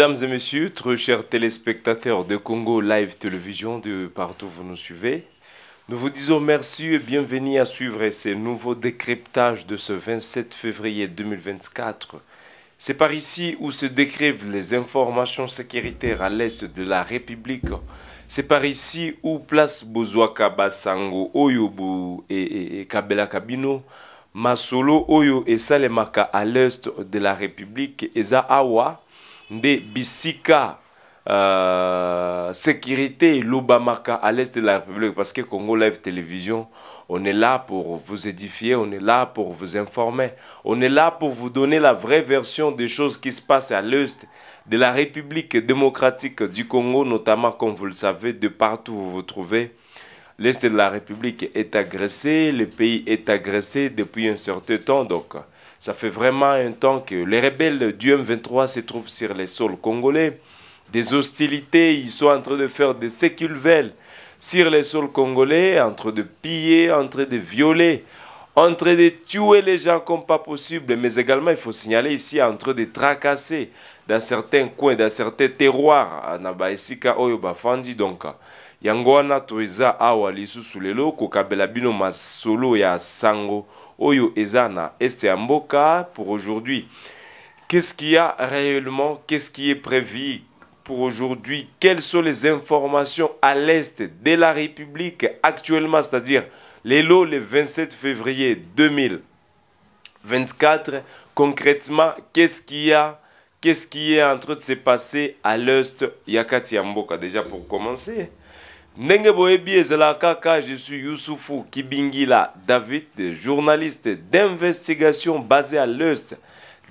Mesdames et messieurs, très chers téléspectateurs de Congo Live Télévision, de partout vous nous suivez, nous vous disons merci et bienvenue à suivre ces nouveaux décryptages de ce 27 février 2024. C'est par ici où se décrivent les informations sécuritaires à l'est de la République. C'est par ici où place Bozoaka, Basango, Oyobu et, Kabela Kabino Masolo Oyo et Salemaka à l'est de la République, et Awa, nde bisika euh, sécurité Lubamaka à l'est de la République parce que Congo Live Télévision, on est là pour vous édifier, on est là pour vous informer, on est là pour vous donner la vraie version des choses qui se passent à l'est de la République démocratique du Congo, notamment comme vous le savez, de partout où vous vous trouvez. L'Est de la République est agressé, le pays est agressé depuis un certain temps, donc ça fait vraiment un temps que les rebelles du M23 se trouvent sur les sols congolais. Des hostilités, ils sont en train de faire des ce sur les sols congolais, en train de piller, en train de violer, en train de tuer les gens comme pas possible. Mais également, il faut signaler ici, en train de tracasser dans certains coins, dans certains terroirs. Donc, yango donc. awa awali susulelo kokabela masolo ya sango Oyo Ezana Este pour aujourd'hui. Qu'est-ce qu'il y a réellement Qu'est-ce qui est prévu pour aujourd'hui Quelles sont les informations à l'est de la République actuellement, c'est-à-dire les lots le 27 février 2024 Concrètement, qu'est-ce qu'il y a Qu'est-ce qui est en train de se passer à l'est Yakati Déjà pour commencer, Nenge boyebi kaka je suis Youssoufou kibingila david journaliste d'investigation basé à l'est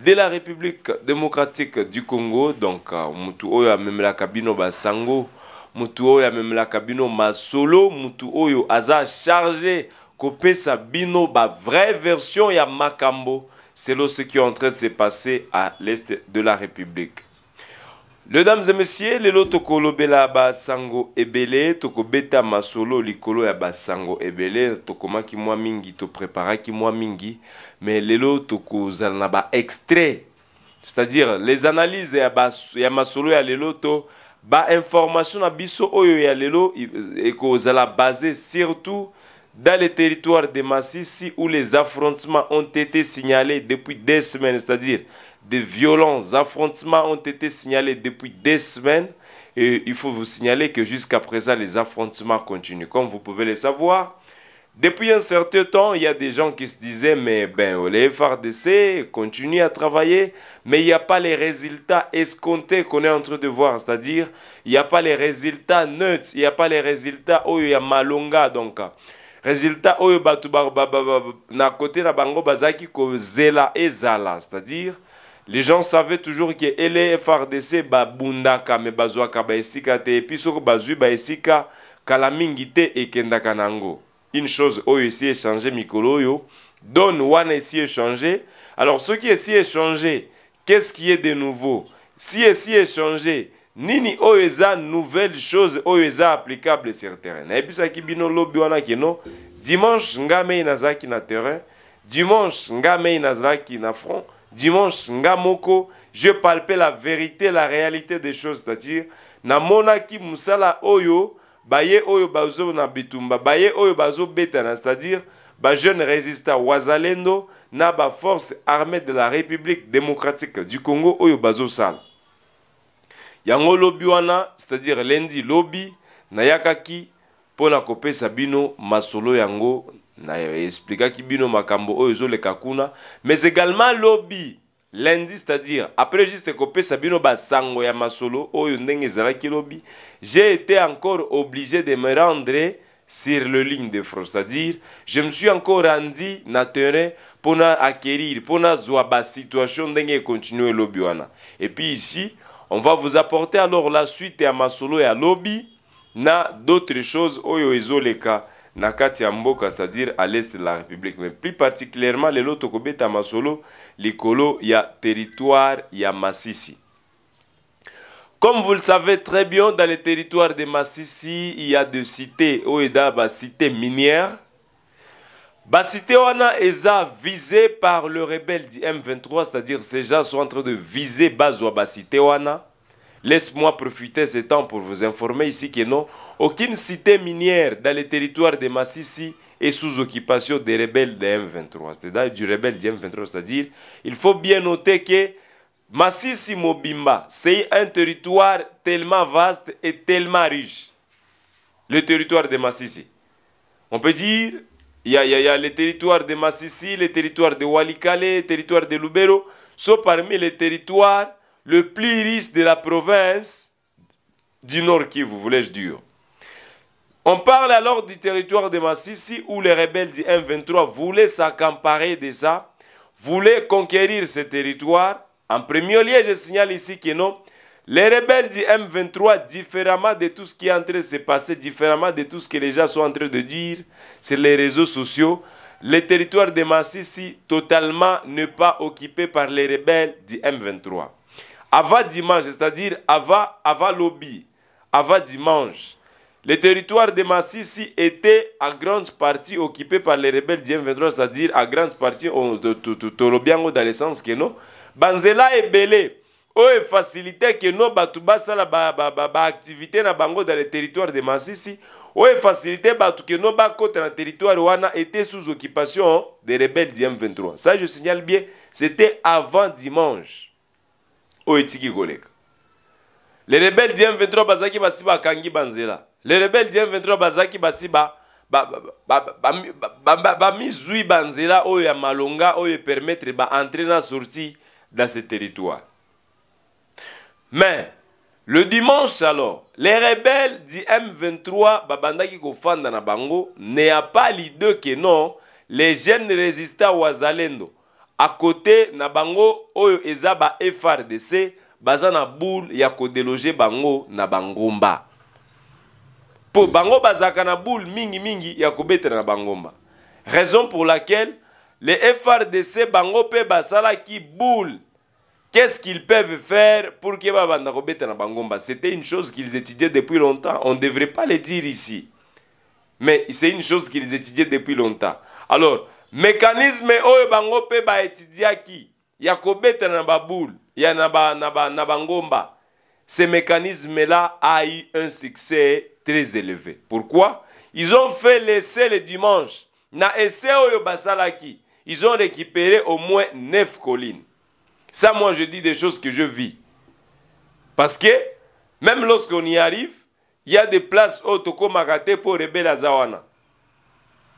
de la république démocratique du congo donc euh, motu oyo la cabine basango motu oyo la cabine masolo mutu oyo aza chargé sa bino vraie version ya makambo C'est ce qui est en train de se passer à l'est de la république mesdames et messieurs lelo tokolobela basango ebele tokobeta masolo likolo ya basango ebele tokomaki mwa mingi topreparaki mwa mingi me lelo tokozala na baextrait c'est-à-dire les analyses ya, bas, ya masolo ya lelo to bainformation na biso oyo ya lelo ekozala base surtout dans les territoires de Massissi où les affrontements ont été signalés depuis des semaines, c'est-à-dire des violents affrontements ont été signalés depuis des semaines. Et il faut vous signaler que jusqu'à présent, les affrontements continuent. Comme vous pouvez le savoir, depuis un certain temps, il y a des gens qui se disaient, mais ben, les FRDC continuent à travailler, mais il n'y a pas les résultats escomptés qu'on est en train de voir. C'est-à-dire, il n'y a pas les résultats neutres, il n'y a pas les résultats où oh, il y a Malonga. Donc, résultat oyo batu na côté na bango bazaki ko kozela ezala c'est-à-dire les gens savaient toujours que ele FRDC babundaka me bazwaka ba esika te puis soko bazwi ba esika kala mingi te ekendaka nango une chose oyo esi échanger mikolo yo, donne one esi échanger alors soki esi échanger qu'est-ce qui est de nouveau si si échanger nini oyo eza nouvelle chose oyo eza applicable sur terrain nayebisaki bino lobi wana keno dimanche nga mei nazalaki na terrain dimanche nga mei na front dimanche nga je palpe la vérité la réalité des choses c'est-à-dire namonaki musala oyo baye oyo bazo na bitumba baye oyo bazobetana c'est-à-dire bajeune résistant wazalendo na baforce armée de la république démocratique du congo oyo bazosala yango lobi c'est-à-dire lundi lobi nayakaki mpo na kopesa Sabino masolo yango naexplikaki bino makambo oyo ezoleka kuna mais également lobi lundi c'est-à-dire après juste kopesa bino basango ya masolo oyo ndenge ezalaki j'ai été encore obligé de me rendre sur le ligne de front c'est-à-dire je me suis encore rendu na terrain mpona acquérir mpona zwa basituation situation ekontinue continuer wana et puis ici on va vous apporter alors la suite à masolo et à lobby na d'autres choses oyo ezoleka na Katia c'est-à-dire à l'est de la République mais plus particulièrement le à masolo y ya territoire ya Massissi. Comme vous le savez très bien, dans les territoires de Massissi, il y a des cités, Oedaba, cités cité minière, Basité est visé par le rebelle du M23, c'est-à-dire ces gens sont en train de viser Bazoua Basité laissez Laisse-moi profiter ce temps pour vous informer ici que non, aucune cité minière dans le territoire de Massissi est sous occupation des rebelles du M23, c'est-à-dire du rebelle du M23, c'est-à-dire il faut bien noter que Massissi Mobimba, c'est un territoire tellement vaste et tellement riche. Le territoire de Massissi. On peut dire il y a, les territoires de Massissi, les territoires de Walikale, les territoires de Lubero, sont parmi les territoires le plus riches de la province du Nord Kivu, voulez je dire. On parle alors du territoire de Massissi où les rebelles du M23 voulaient s'accamparer de ça, voulaient conquérir ce territoire. En premier lieu, je signale ici que non, les rebelles du M23, différemment de tout ce qui est en train de se passer, différemment de tout ce que les gens sont en train de dire sur les réseaux sociaux, le territoire de Massissi totalement ne pas occupé par les rebelles du M23. Avant dimanche, c'est-à-dire avant, avant lobby, avant dimanche, le territoire de Massissi était à grande partie occupé par les rebelles du M23, c'est-à-dire à grande partie, on, de, de, dans le sens que non, Banzela et Belé, oyo efasilite keno bato basala baaktivité ba, ba, ba na bango dans le territoire de masisi oyo efasilite bato keno bakota na territoire wana était sous occupation des rebelles du m23 ça je signale bien c'était avant dimanche oyo etiki koleka le rebelle du m23 bazalaki basi bakangi banzela le rebelle du m23 bazalaki basi ba, bamizwi banzela oyo ya malonga oyo epermettre baentre na sorti dans ce territoire Mais, le dimanche alors, les rebelles du M23, Babandaki dans la Bango, n'ayant pas l'idée que non, les jeunes résistants Wazalendo, à côté na Bango, Oyo Ezaba FRDC, Bazana Boule, Yako déloger Bango na Bangomba. Pour Bango Bazaka na Boule, Mingi Mingi, Yako Betre na Bangomba. Raison pour laquelle les FRDC Bango Pe Basala ki Boule, Qu'est-ce qu'ils peuvent faire pour que Bangomba C'était une chose qu'ils étudiaient depuis longtemps. On ne devrait pas le dire ici. Mais c'est une chose qu'ils étudiaient depuis longtemps. Alors, mécanisme oyo bango pe ba étudiaki ya kobeta na ya na na bangomba. Ce mécanisme là a eu un succès très élevé. Pourquoi Ils ont fait l'essai le dimanche. Na essai oyo basalaki, ils ont récupéré au moins 9 collines. Ça, moi, je dis des choses que je vis. Parce que, même lorsqu'on y arrive, il y a des places au Toko Makate pour à Zawana.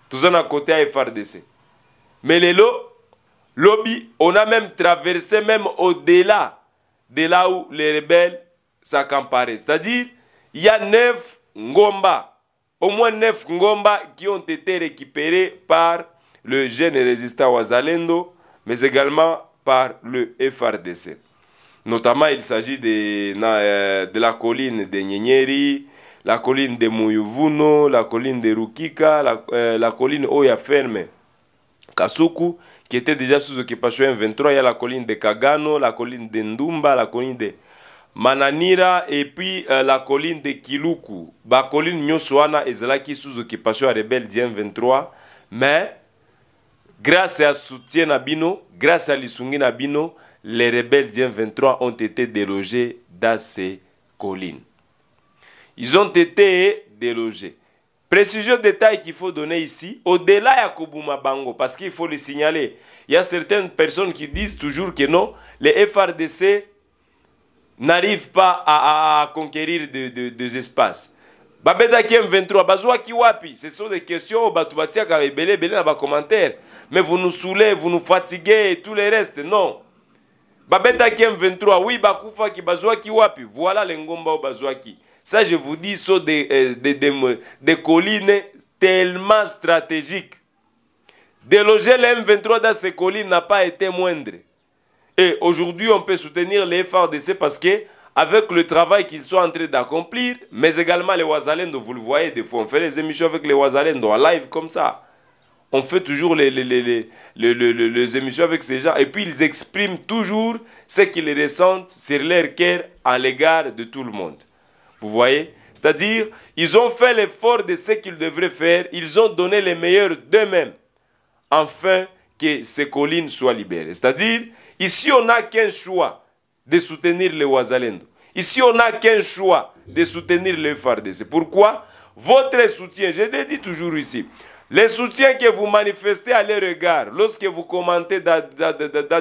Tout ça, à côté à FRDC. Mais les lots, lobby, on a même traversé, même au-delà de là où les rebelles s'accamparaient. C'est-à-dire, il y a neuf Ngomba, au moins neuf Ngomba qui ont été récupérés par le jeune résistant Wazalendo, mais également par le FRDC. Notamment, il s'agit de, euh, de, la colline de Nyenyeri, la colline de Muyuvuno, la colline de Rukika, la, euh, la colline Oya Kasuku, qui était déjà sous occupation M23. Il y a la colline de Kagano, la colline de Ndumba, la colline de Mananira et puis euh, la colline de Kiluku. La colline Nyoswana est là qui sous occupation rebelle m 23 Mais Grâce à soutien à grâce à l'Isungi à les rebelles du 23 ont été délogés dans ces collines. Ils ont été délogés. Précision détail qu'il faut donner ici, au-delà de Kobuma Bango, parce qu'il faut le signaler. Il y a certaines personnes qui disent toujours que non, les FRDC n'arrivent pas à, conquérir des espaces. Babeta M23 Bazouaki wapi ce sont des questions bato batiaka Bélé, dans na commentaires. mais vous nous soulevez, vous nous fatiguez et tout le reste non Babeta M23 oui qui bazwaki wapi voilà lengomba au bazwaki ça je vous dis ce sont des, euh, des, collines tellement stratégiques déloger le M23 dans ces collines n'a pas été moindre et aujourd'hui on peut soutenir les FARDC parce que avec le travail qu'ils sont en train d'accomplir, mais également les Ouazalendo, vous le voyez, des fois on fait les émissions avec les Ouazalendo en live comme ça. On fait toujours les, les, les, les, émissions avec ces gens et puis ils expriment toujours ce qu'ils ressentent sur leur cœur à l'égard de tout le monde. Vous voyez C'est-à-dire, ils ont fait l'effort de ce qu'ils devraient faire, ils ont donné le meilleur d'eux-mêmes afin que ces collines soient libérées. C'est-à-dire, ici on n'a qu'un choix de soutenir les Ouazalendo. Ici, on n'a qu'un choix de soutenir les C'est Pourquoi Votre soutien, je le dis toujours ici, le soutien que vous manifestez à leur regards... lorsque vous commentez dans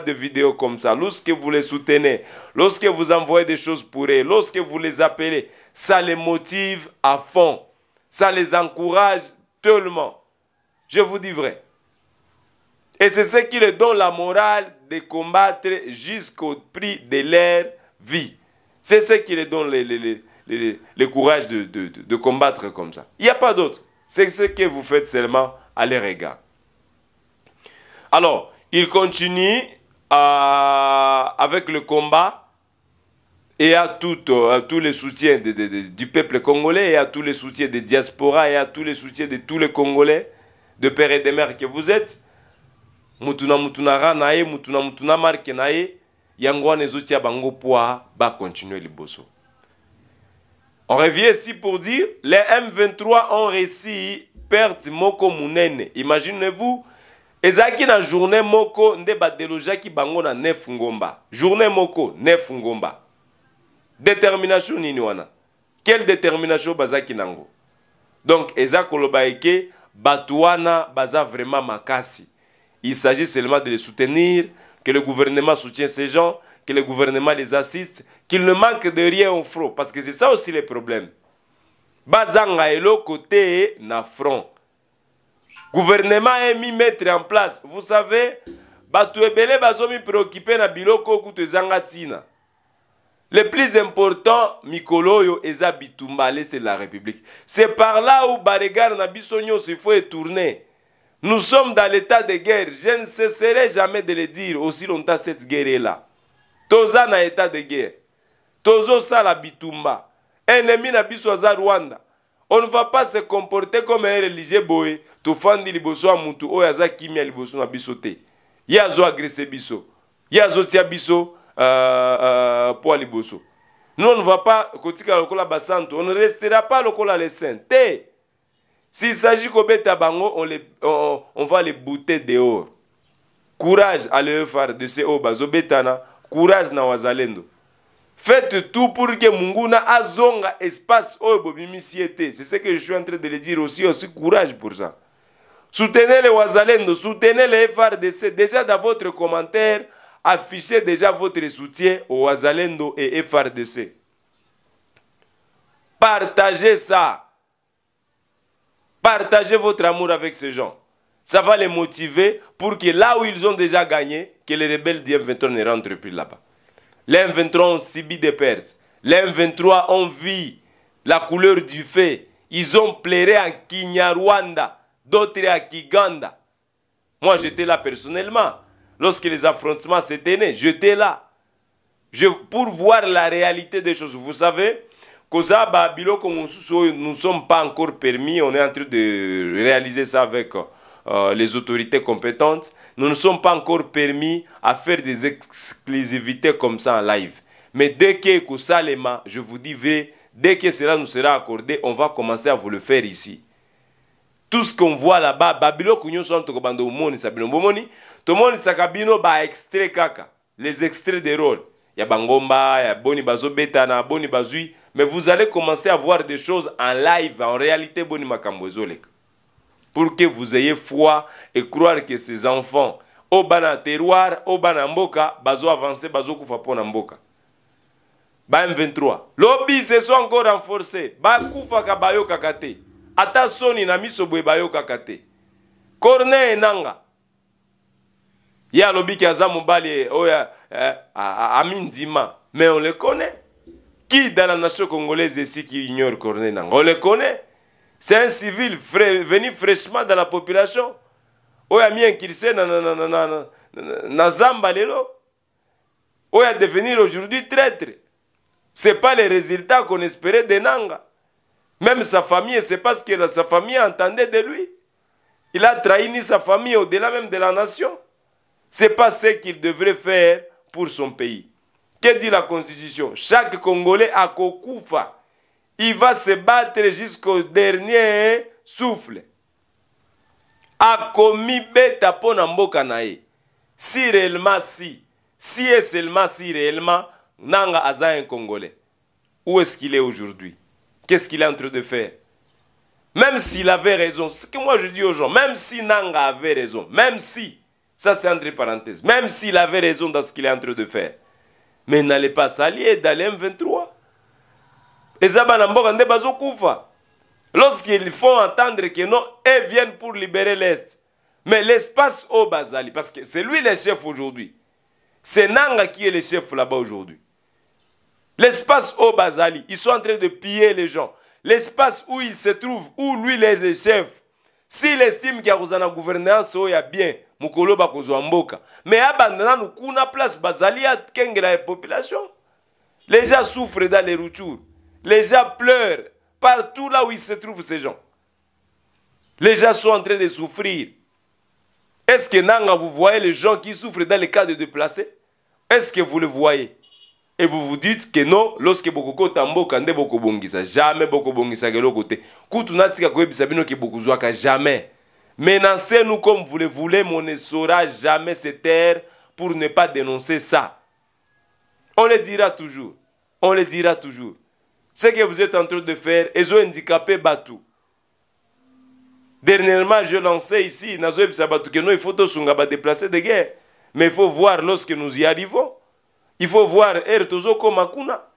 des vidéos comme ça, lorsque vous les soutenez, lorsque vous envoyez des choses pour eux, lorsque vous les appelez, ça les motive à fond. Ça les encourage tellement. Je vous dis vrai. Et c'est ce qui leur donne la morale de combattre jusqu'au prix de leur vie. C'est ce qui les donne le, courage de, de, combattre comme ça. Il n'y a pas d'autre. C'est ce que vous faites seulement à leur égard. Alors, il continue à euh, avec le combat et à, tout, euh, à tous les soutiens du peuple congolais et à tous les soutiens des diasporas et à tous les soutiens de tous les Congolais, de pères et de mères que vous êtes mutu na mutu na ra na ye mutu na mutu na marke na ye yango wana ezotia bango poa bakontinue liboso on revient ici pour dire les m23 ont réussi perte moko munene imaginez-vous ezalaki na journée moko nde badelojaki bango na nef ngomba journée moko nef ngomba détermination nini wana quelle détermination bazalaki nango donc eza koloba eke bato wana baza vraiment makasi Il s'agit seulement de les soutenir, que le gouvernement soutienne ces gens, que le gouvernement les assiste, qu'il ne manque de rien au front, parce que c'est ça aussi le problème. Bazanga est côté, na front. Gouvernement a mis mettre en place, vous savez, bazomi na biloko zangatina. le plus important mikolo eza la république c'est par là où baregarde na biso se il Nous sommes dans l'état de guerre. Je ne cesserai jamais de le dire aussi longtemps cette guerre est là. Toza na état de guerre. Tozo sala bitumba. Ennemi na biso aza Rwanda. On ne va pas se comporter comme un religieux boé. Tofandi liboso ya mutu oyo aza kimia liboso na biso te. Ye azo agresse biso. Ye azo tia biso euh, euh, poa liboso. Nous on ne va pas kotika lokola basanto. On ne restera pas lokola les saints. Te. S'il s'agit qu'on Bango, on, on, on va les bouter dehors. Courage à l'EFAR de ces obas. courage na wazalendo. Faites tout pour que Munguna azonga espace C'est ce que je suis en train de le dire aussi, aussi courage pour ça. Soutenez le Wazalendo, soutenez les Déjà dans votre commentaire, affichez déjà votre soutien au Wazalendo et FRDC. Partagez ça. Partagez votre amour avec ces gens. Ça va les motiver pour que là où ils ont déjà gagné, que les rebelles du M23 ne rentrent plus là-bas. Les M23 ont subit des pertes. Les M23 ont vu la couleur du fait. Ils ont plairé à Kinyarwanda, d'autres à Kiganda. Moi, j'étais là personnellement. Lorsque les affrontements s'étaient nés, j'étais là. pour voir la réalité des choses. Vous savez, kozaba biloko nous sommes pas encore permis on est en train de réaliser ça avec euh, les autorités compétentes nous ne sommes pas encore permis à faire des exclusivités comme ça en live mais dès que je vous dis vrai dès que cela nous sera accordé on va commencer à vous le faire ici tout ce qu'on voit là-bas ça monde monde, ça kabino, kaka les extraits des rôles ya bangomba ya boni bazobeta na boni bazwi mais vous allez commencer à voir des choses en live en réalité boni makambo ezoleka pour que vous ayez foi et croire que ces enfants oyo bana ya terroir oyo bana ya mboka bazoavance bazokufa mpo na mboka ba m23 lobisa eso encore renforce bakufaka bayokaka te ata soni na miso boye bayokaka te corneille enanga Eh, a à amindima mais on le connaît qui dans la nation congolaise ici qui ignore Corneille on le connaît c'est un civil venu fraîchement dans la population Oya mien qu'il na, na, na, na, na, na, na lelo devenir aujourd'hui traître c'est pas les résultats qu'on espérait de nanga même sa famille c'est parce que sa famille entendait de lui il a trahi sa famille au-delà même de la nation ce n'est pas ce qu'il devrait faire pour son pays. Que dit la Constitution Chaque Congolais a Kokoufa, il va se battre jusqu'au dernier souffle. A beta si réellement si si et seulement si réellement nanga aza un congolais où est-ce qu'il est aujourd'hui qu'est-ce qu'il est en train de faire même s'il avait raison ce que moi je dis aux gens même si nanga avait raison même si ça, c'est entre parenthèses. Même s'il avait raison dans ce qu'il est en train de faire. Mais il n'allait pas s'allier dans les 23 Et Lorsqu'ils font entendre que non, ils viennent pour libérer l'Est. Mais l'espace au Basali. parce que c'est lui le chef aujourd'hui. C'est Nanga qui est le chef là-bas aujourd'hui. L'espace au Basali. ils sont en train de piller les gens. L'espace où il se trouvent, où lui les chefs. S'il estime qu'il y a une gouvernance, oh, il y a bien, mokolo bakozwa mboka me abandana nanu kuna place bazali kengela population les gens souffrent dans les routures les gens pleurent partout là où ils se trouvent ces gens les gens sont en train de souffrir est-ce que nanga vous voyez les gens qui souffrent dans les cas de déplacés est-ce que vous le voyez et vous vous dites que non lorsque bokoko tamboka ndeboko bongisa jamais bokobongisaka eloko te kutu bino ke bokozwaka jamais menacez nous comme vous le voulez, mais on ne saura jamais se taire pour ne pas dénoncer ça. On le dira toujours. On le dira toujours. Ce que vous êtes en train de faire, ils ont handicapé Batou. Dernièrement, je lançais ici, il faut tous déplacer de guerre. Mais il faut voir lorsque nous y arrivons. Il faut voir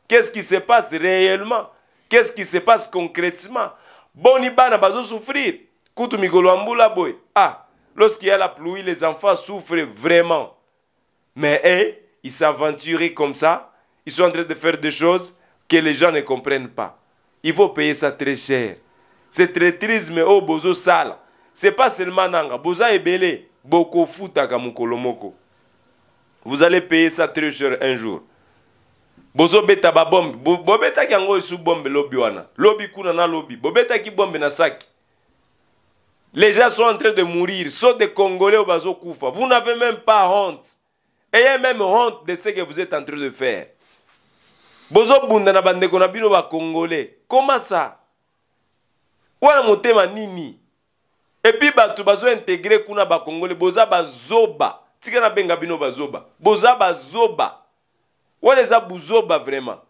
Qu'est-ce qui se passe réellement Qu'est-ce qui se passe concrètement Boni bana bazo souffrir. Koutou la boy. Ah, lorsqu'il y a la pluie, les enfants souffrent vraiment. Mais hey, eh, ils s'aventurent comme ça. Ils sont en train de faire des choses que les gens ne comprennent pas. Il faut payer ça très cher. C'est très mais oh, bozo sale. C'est pas seulement nanga. est belé. Boko futa kamukolomoko. Vous allez payer ça très cher un jour. Bozo beta ba bombe. Bobeta ki ango sous bombe lobby Lobby kuna na lobby. Bobeta qui bombe na saki. Les gens sont en train de mourir, sont des Congolais au Bazo Koufa. Vous n'avez même pas honte. Ayez même honte de ce que vous êtes en train de faire. Bozo bunda na bandeko na bino ba Congolais. Comment ça? Wana motema nini? Et puis bato bazo intégrer kuna ba Congolais, boza bazoba. Tika na benga bino bazoba. Boza bazoba. Wana za buzoba vraiment.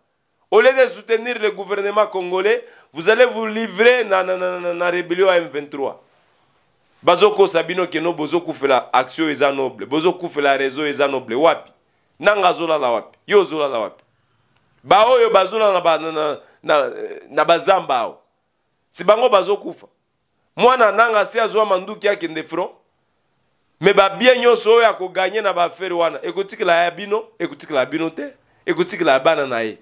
Au lieu de soutenir le gouvernement congolais, vous allez vous livrer na na na na, na rébellion à M23. bazokosa bino ke no bozokufela action eza noble bozokufela réseau eza noble wapi nanga azolala wapi yo ozolala wapi baoyo bazolala na, na, na, na bazamba awo si bango bazokufa mwana nanga si azwa manduki akende front me babie nyonso oyo akoganye na baafere wana ekotikela ya bino ekotikela ya bino te ekotikela ya bana na ye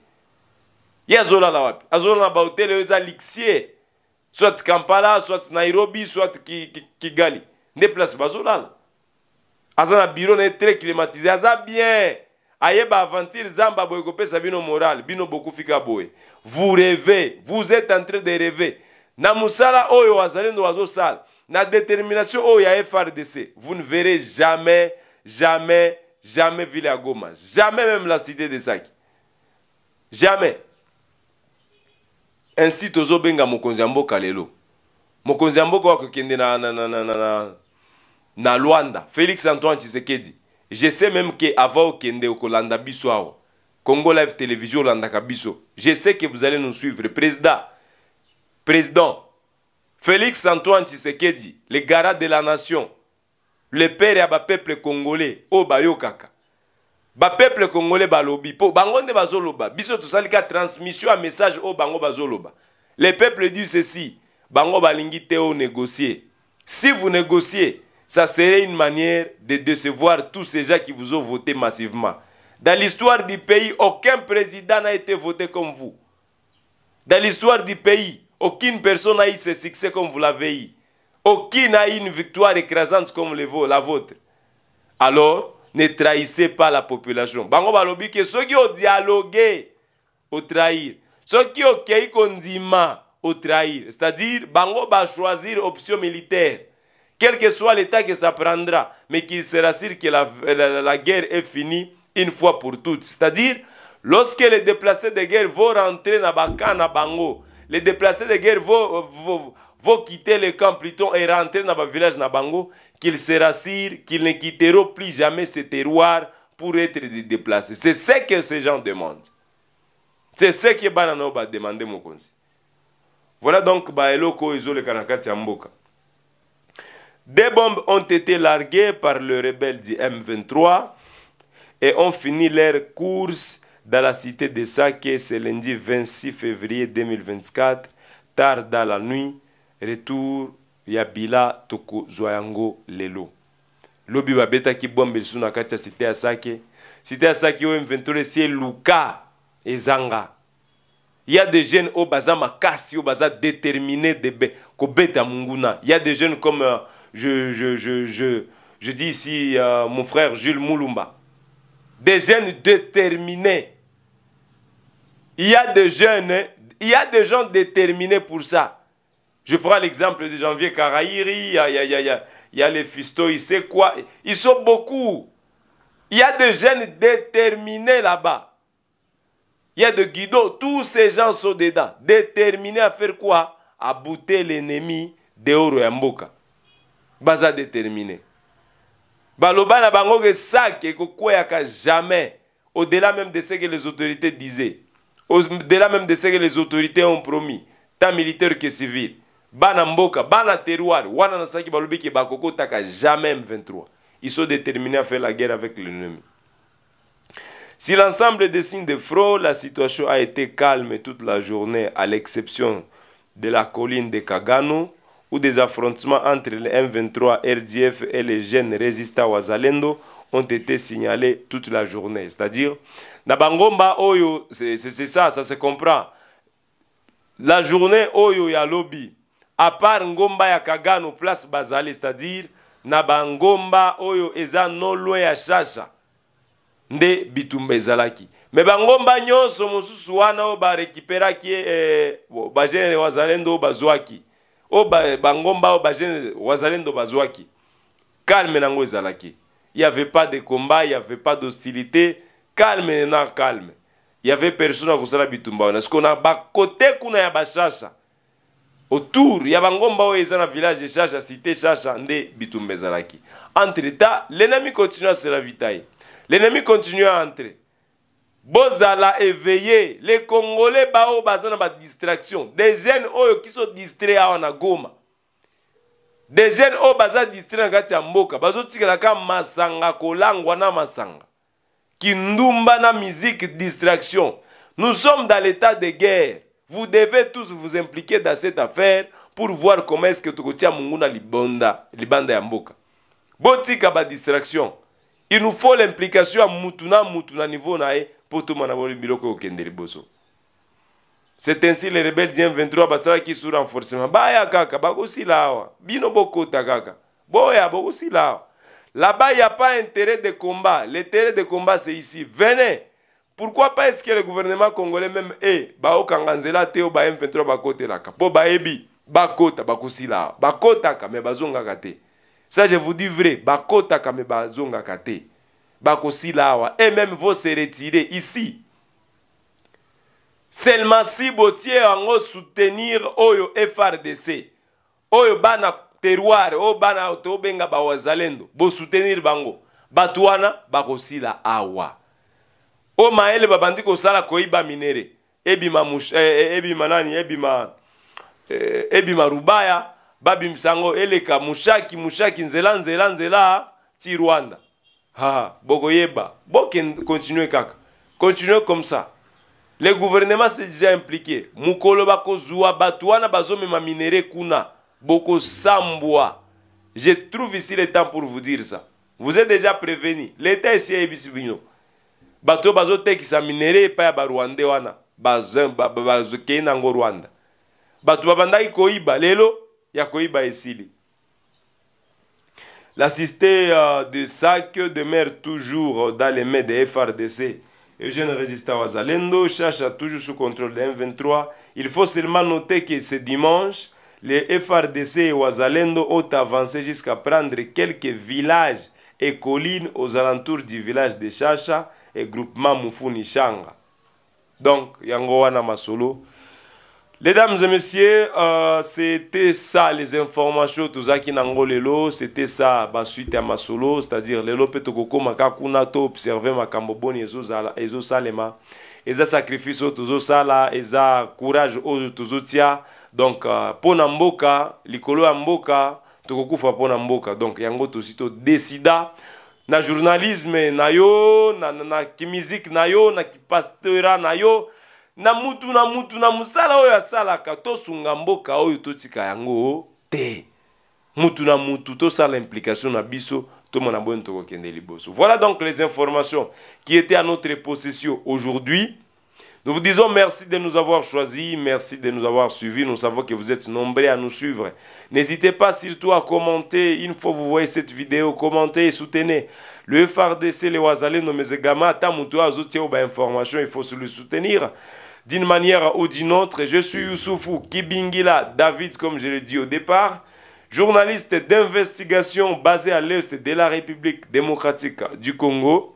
ye azolala wapi azolala na bahotel oyo eza lixier soit kampala soit nairobi soit kigali ne place bazolala aza na biro na très climatisé, aza bien ayeba aventure zamba aboye kopesa bino morale bino bokufika boye vous rêvez vous êtes en train de rêver na musala oyo bazalendo sale. na détermination oyo ya frdc vous ne verrez jamais jamais jamais ville goma jamais même la cité de saki jamais ainsi tozobenga obenga ya mboka lelo mokonzi ya mboka na, na, na, na, na, na, na félix antoine tshisekedi je sais même que avant okende okolanda biso awa congo live télévision olandaka biso je sais que vous allez nous suivre président président félix antoine tshisekedi le gara de la nation le père ya peuple congolais Bayo bayokaka ba peuple congolais balobi po bango nde bazoloba biso to transmission message le peuple dit ceci bango balingi négocier si vous négociez ça serait une manière de décevoir tous ces gens qui vous ont voté massivement dans l'histoire du pays aucun président n'a été voté comme vous dans l'histoire du pays aucune personne n'a eu ce succès comme vous l'avez eu aucune n'a eu une victoire écrasante comme la vôtre alors ne trahissez pas la population. Bango balobi ke trahir. odialoge qui soki kei kondima trahir. c'est-à-dire bango va choisir option militaire, quel que soit l'état que ça prendra, mais qu'il sera sûr que la, guerre est finie une fois pour toutes. C'est-à-dire lorsque les déplacés de guerre vont rentrer dans bango, les déplacés de guerre vont vont quitter le camp Pluton et rentrer dans le village Nabango, qu'ils se rassirent, qu'ils ne quitteront plus jamais ce terroir pour être déplacés. C'est ce que ces gens demandent. C'est ce que Banano va demander, mon conseil. Voilà donc Baeloko et le Kanakati Mboka. Des bombes ont été larguées par le rebelle du M23 et ont fini leur course dans la cité de Sake ce lundi 26 février 2024, tard dans la nuit, retour ya bila Toko, yango lelo lobi babetaki ki so na kati ya site ya sake site ya sake oyo et esi eluka ezanga ya des jeunes oyo baza makasi oyo baza déterminé de kobeta y ya des jeunes comme euh, je, je, je, je, dis ici euh, mon frère jules mulumba des jeunes déterminés il y a des jeunes il y a des gens déterminés pour ça je prends l'exemple de Janvier Karahiri, il y a, les Fisto, il sait quoi. Ils sont beaucoup. Il y a des jeunes déterminés là-bas. Il y a de Guido, tous ces gens sont dedans. Déterminés à faire quoi À bouter l'ennemi de Oro et Mboka. Baza déterminé. bango que ça que jamais au-delà même de ce que les autorités disaient, au-delà même de ce que les autorités ont promis, tant militaires que civils bana mboka bana terroir wana nasaki jamais m23 ils sont déterminés à faire la guerre avec l'ennemi si l'ensemble des signes de fraude, la situation a été calme toute la journée, à l'exception de la colline de Kagano, où des affrontements entre les M23 RDF et les jeunes résistants Wazalendo ont été signalés toute la journée. C'est-à-dire, Nabangomba Oyo, c'est ça, ça se comprend. La journée Oyo lobby à part ngomba ya kagano place bazali c'est-à-dire na bangomba oyo eza no loin ya shasha nde bitumba ezalaki me bangomba nyonso mosusu wana oyo barekiperaki eh, eh bagenere wazalendo oyo bazwaki oyo bangomba oyo bagenere wazalendo bazwaki calme nango ezalaki y avait pas de combat y avait pas d'hostilité calme na calme y avait personne akosala bitumba wana sikoyo na bakote kuna ya bashasha autour ya bangomba oyo eza na village chacha cité chacha nde bitumba ezalaki entre ta l'ennemi continue à se ravitailler l'ennemi continue à entrer bozala éveillé les congolais bao oh, baza na badistraction des jeunes oyo oh, kiso distrait awa ah, na goma des jeunes oyo oh, baza distrait na kati ya mboka bazotikalaka masanga kolangwa na masanga kindumba na musique distraction nous sommes dans l'état de guerre Vous devez tous vous impliquer dans cette affaire pour voir comment est-ce que tukotia munguna libanda, libanda ya mboka. Botika ba distraction. Il nous faut l'implication à mutuna mutuna niveau nae pour tout manabo biloko okende liboso. C'est ainsi les rebelles du 23 basala qui sous renforcement. Baya kaka aussi lawa. Bino bokota kaka. Boya aussi lawa. Là-bas, il n'y a pas intérêt de combat. L'intérêt de combat, c'est ici. Venez, pourquoi pas est ce que le gouvernement congolais même e baokanga nzela te oyo ba m23 bakotelaka mpo bayebi bakota bakosila bakotaka me bazongaka te ça je vous dis vrai bakotaka me bazongaka te bakosila awa e même vo se retirer ici seulement si botie yango soutenir oyo frdc oyo bana terroir oyo bana tobenga bawazalendo bosoutenir bango bato wana bakosila awa oyo mayele babandi kosala koyiba minere ebima, eh, eh, ebima nani ebima eh, ebima rubaya babimisa yango eleka mushaki mushaki nzela nzela nzela ti rwanda ha bokoyeba bokontinue kaka continue comme ça le gouvernement se disait impliqué mokolo bakozwa bato wana bazomema minere kuna bokosambwa je trouve ici le temps pour vous dire ça vous êtes déjà prévenu l'état esi ayebisi bino bato ya l'assisté euh, de sac demeure toujours dans les mains des FRDC. Eugène résista Wazalendo cherche toujours sous contrôle de M23. Il faut seulement noter que ce dimanche, les FRDC et Wazalendo ont avancé jusqu'à prendre quelques villages et collines aux alentours du village de Chacha et groupement Mufuni Shanga. Donc, yango wana masolo. Mesdames et messieurs, euh, c'était ça les informations tozaki nango lelo, c'était ça ba suite ya masolo, c'est-à-dire lelo pe tokokoma kaka kuna to observer makambo boni ezozala ezosalema. eza sacrifice oyo tozosala eza courage oyo tozotia donc uh, mpo na mboka likolo ya mboka tokokufa mpona mboka donc yango tosi todesida na journalisme na yo na, na, na kimizike na yo na kipastera na yo na mutu na mutu na mosala oyo asalaka tosunga mboka oyo totika yango te mutu na mutu tosala implication na biso tomona boyoni tokokende liboso voilà donc les informations qui étaient à notre possession aujourd'hui Nous vous disons merci de nous avoir choisis, merci de nous avoir suivis. Nous savons que vous êtes nombreux à nous suivre. N'hésitez pas surtout à commenter. Une fois que vous voyez cette vidéo, commentez et soutenez. Le FRDC, les Ouazalènes, nos Zegama, Tamoutou, aux information, il faut se le soutenir. D'une manière ou d'une autre, je suis Youssoufou Kibingila David, comme je l'ai dit au départ, journaliste d'investigation basé à l'est de la République démocratique du Congo.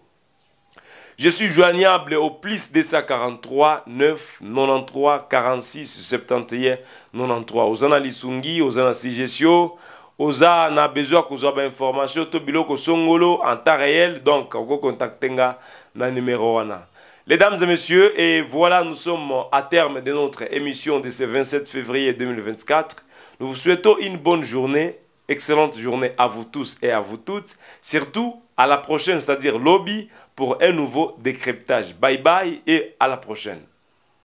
Je suis joignable au plus 243 9 93 46 71 93. aux aux a besoin information to biloko songolo en temps réel donc vous contactez nga na numéro wana. Mesdames et messieurs, et voilà, nous sommes à terme de notre émission de ce 27 février 2024. Nous vous souhaitons une bonne journée, excellente journée à vous tous et à vous toutes, surtout à la prochaine, c'est-à-dire lobby pour un nouveau décryptage. Bye bye et à la prochaine.